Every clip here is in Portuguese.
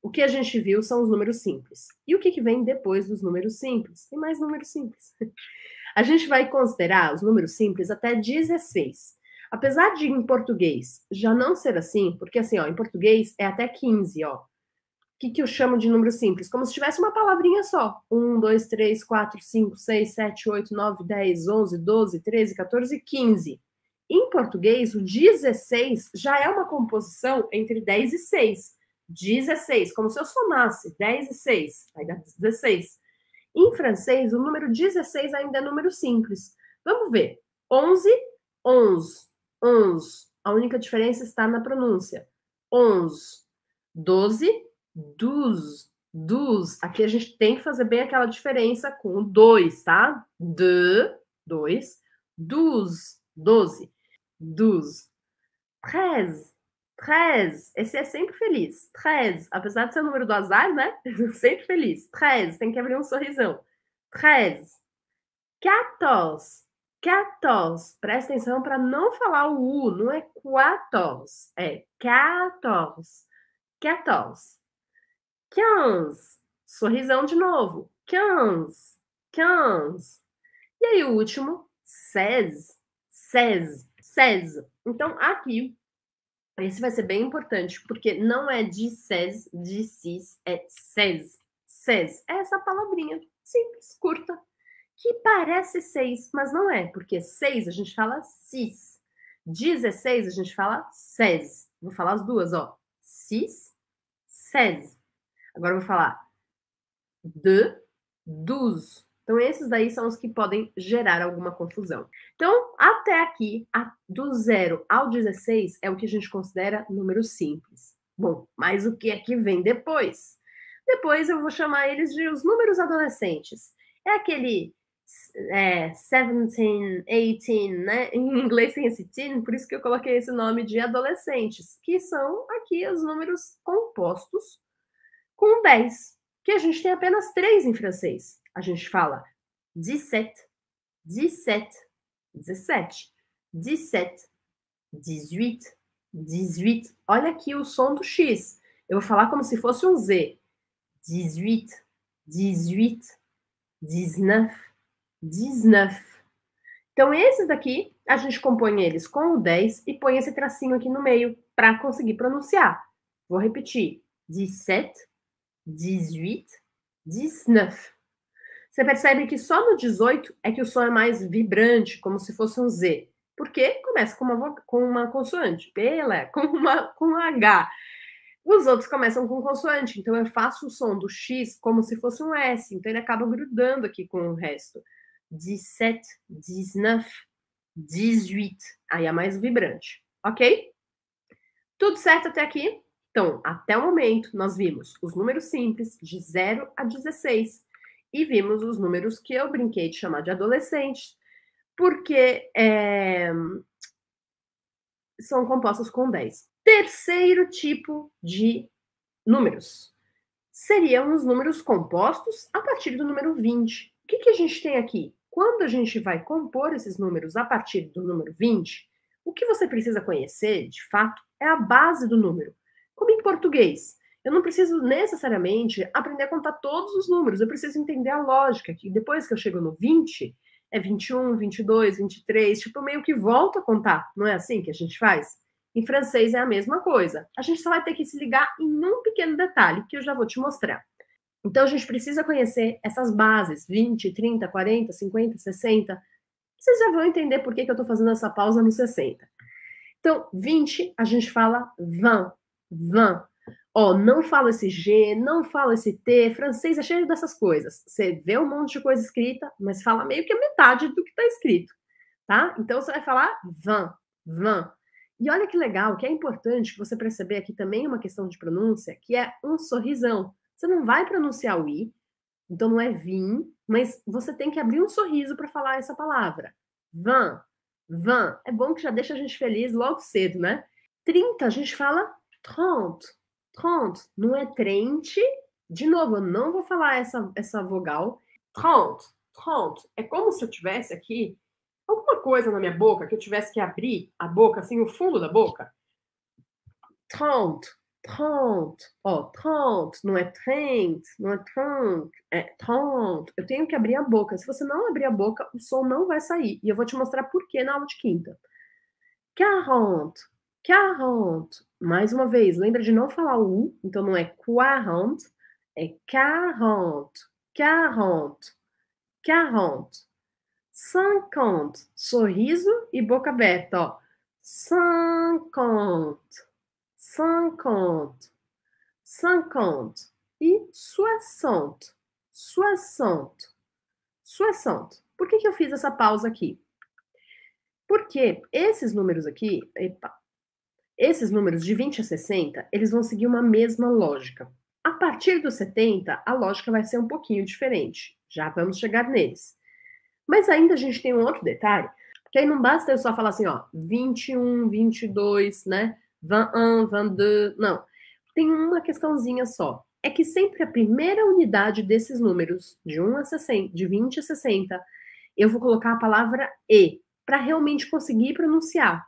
O que a gente viu são os números simples. E o que, que vem depois dos números simples? Tem mais números simples. A gente vai considerar os números simples até 16. Apesar de em português já não ser assim, porque assim, ó, em português é até 15, ó. O que, que eu chamo de número simples? Como se tivesse uma palavrinha só. 1, 2, 3, 4, 5, 6, 7, 8, 9, 10, 11, 12, 13, 14, 15. Em português, o 16 já é uma composição entre 10 e 6. 16, como se eu somasse 10 e 6, aí dá 16. Em francês, o número 16 ainda é número simples. Vamos ver. 11, 11, 11. A única diferença está na pronúncia. 11. 12, 12, 12. Aqui a gente tem que fazer bem aquela diferença com o 2, tá? De, 2, 12, 12, 12. 13, 13. Esse é sempre feliz. 13. Apesar de ser o número do azar, né? sempre feliz. 13. Tem que abrir um sorrisão. 13. 14. 14. Presta atenção para não falar o U. Não é 14. É 14. 14. 15. Sorrisão de novo. 15. 15. E aí o último. 16. 16. 16. Então aqui esse vai ser bem importante, porque não é de SES, de CIS, é SES. SES é essa palavrinha simples, curta, que parece seis, mas não é, porque seis a gente fala CIS. 16 a gente fala SES. Vou falar as duas, ó. CIS, SES. Agora eu vou falar de, dos, então, esses daí são os que podem gerar alguma confusão. Então, até aqui, do 0 ao 16 é o que a gente considera número simples. Bom, mas o que é que vem depois? Depois eu vou chamar eles de os números adolescentes. É aquele é, 17, 18, né? Em inglês tem esse teen, por isso que eu coloquei esse nome de adolescentes, que são aqui os números compostos com 10, que a gente tem apenas três em francês a gente fala 17, 17, 17, 17, 18, 18. Olha aqui o som do X. Eu vou falar como se fosse um Z. 18, 18, 19, 19. Então, esses daqui, a gente compõe eles com o 10 e põe esse tracinho aqui no meio para conseguir pronunciar. Vou repetir. 17, 18, 19. Você percebe que só no 18 é que o som é mais vibrante, como se fosse um Z. Porque começa com uma, com uma consoante, pela, com, uma, com um H. Os outros começam com consoante, então eu faço o som do X como se fosse um S, então ele acaba grudando aqui com o resto. 17, 19, 18. Aí é mais vibrante, ok? Tudo certo até aqui? Então, até o momento, nós vimos os números simples de 0 a 16 e vimos os números que eu brinquei de chamar de adolescentes, porque é, são compostos com 10. Terceiro tipo de números seriam os números compostos a partir do número 20. O que, que a gente tem aqui? Quando a gente vai compor esses números a partir do número 20, o que você precisa conhecer, de fato, é a base do número. Como em português, eu não preciso necessariamente aprender a contar todos os números, eu preciso entender a lógica, que depois que eu chego no 20, é 21, 22, 23, tipo, meio que volto a contar, não é assim que a gente faz? Em francês é a mesma coisa. A gente só vai ter que se ligar em um pequeno detalhe que eu já vou te mostrar. Então a gente precisa conhecer essas bases, 20, 30, 40, 50, 60. Vocês já vão entender por que, que eu estou fazendo essa pausa no 60. Então, 20, a gente fala van, van. Ó, não fala esse G, não fala esse T, francês é cheio dessas coisas. Você vê um monte de coisa escrita, mas fala meio que a metade do que está escrito, tá? Então você vai falar van, van. E olha que legal, que é importante que você perceber aqui também uma questão de pronúncia, que é um sorrisão. Você não vai pronunciar o i, então não é vim, mas você tem que abrir um sorriso para falar essa palavra. Van, van. É bom que já deixa a gente feliz logo cedo, né? 30 a gente fala trente, 30, não é trente. De novo, eu não vou falar essa, essa vogal. 30, 30. É como se eu tivesse aqui alguma coisa na minha boca que eu tivesse que abrir a boca, assim, o fundo da boca. 30, 30. Ó, 30. Não é trente, não é trente. É trente. Eu tenho que abrir a boca. Se você não abrir a boca, o som não vai sair. E eu vou te mostrar por que na aula de quinta. 40 quarante. Mais uma vez, lembra de não falar o U, então não é quarante, é quarante, quarante, quarante. Cinquante, sorriso e boca aberta, ó. Cinquante, cinquante, cinquante. E soixante, soixante, soixante. Por que, que eu fiz essa pausa aqui? Porque esses números aqui, epa, esses números de 20 a 60, eles vão seguir uma mesma lógica. A partir dos 70, a lógica vai ser um pouquinho diferente. Já vamos chegar neles. Mas ainda a gente tem um outro detalhe, que aí não basta eu só falar assim, ó, 21, 22, né? 21, 22, não. Tem uma questãozinha só. É que sempre a primeira unidade desses números, de 1 a 60, de 20 a 60, eu vou colocar a palavra e, para realmente conseguir pronunciar.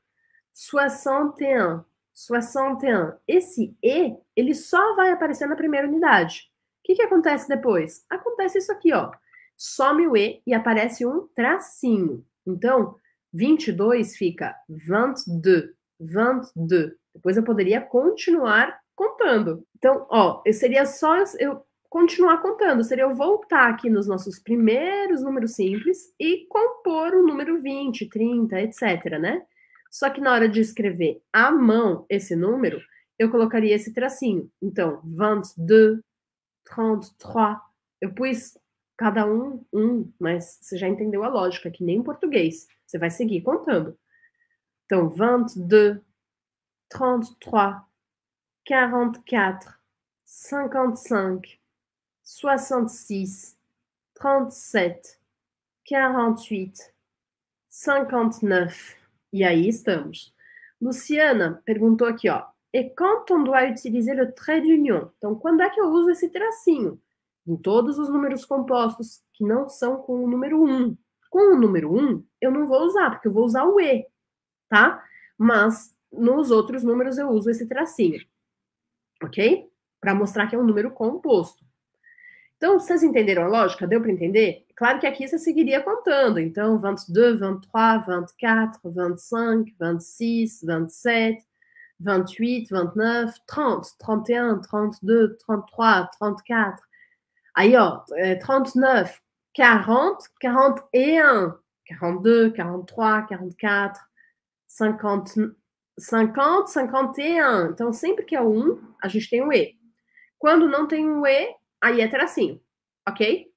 61. 61. Esse E, ele só vai aparecer na primeira unidade. O que, que acontece depois? Acontece isso aqui, ó. Some o E e aparece um tracinho. Então, 22 fica 22, 22. Depois eu poderia continuar contando. Então, ó, eu seria só eu continuar contando, seria eu voltar aqui nos nossos primeiros números simples e compor o número 20, 30, etc, né? Só que na hora de escrever à mão esse número, eu colocaria esse tracinho. Então, 22, 33. Eu pus cada um um, mas você já entendeu a lógica, que nem em português. Você vai seguir contando. Então, 22, 33, 44, 55, 66, 37, 48, 59. E aí estamos. Luciana perguntou aqui, ó. E quand on doit utiliser le trait d'union? Então, quando é que eu uso esse tracinho? Em todos os números compostos que não são com o número 1. Com o número 1, eu não vou usar, porque eu vou usar o E, tá? Mas nos outros números eu uso esse tracinho, ok? Para mostrar que é um número composto. Então, vocês entenderam a lógica? Deu para entender? Claro que aqui você seguiria contando. Então, 22, 23, 24, 25, 26, 27, 28, 29, 30, 31, 32, 33, 34. Aí, ó, 39, 40, 41, 42, 43, 44, 50, 50, 51. Então, sempre que é um, a gente tem um E. Quando não tem um E, Aí é tracinho, assim, ok?